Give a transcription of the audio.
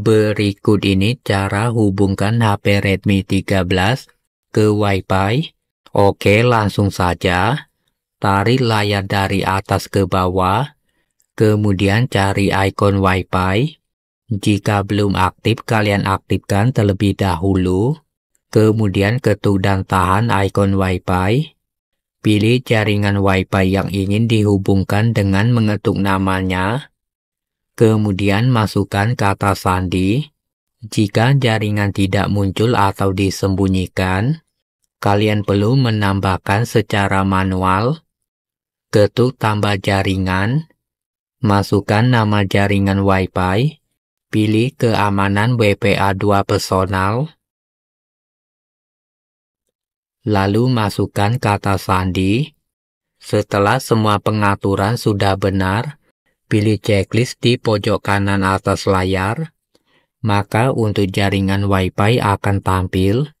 Berikut ini cara hubungkan HP Redmi 13 ke Wi-Fi. Oke, langsung saja. Tarik layar dari atas ke bawah. Kemudian cari ikon Wi-Fi. Jika belum aktif, kalian aktifkan terlebih dahulu. Kemudian ketuk dan tahan ikon Wi-Fi. Pilih jaringan Wi-Fi yang ingin dihubungkan dengan mengetuk namanya. Kemudian masukkan kata sandi. Jika jaringan tidak muncul atau disembunyikan, kalian perlu menambahkan secara manual. Ketuk tambah jaringan. Masukkan nama jaringan Wi-Fi. Pilih keamanan WPA2 personal. Lalu masukkan kata sandi. Setelah semua pengaturan sudah benar, Pilih checklist di pojok kanan atas layar, maka untuk jaringan Wi-Fi akan tampil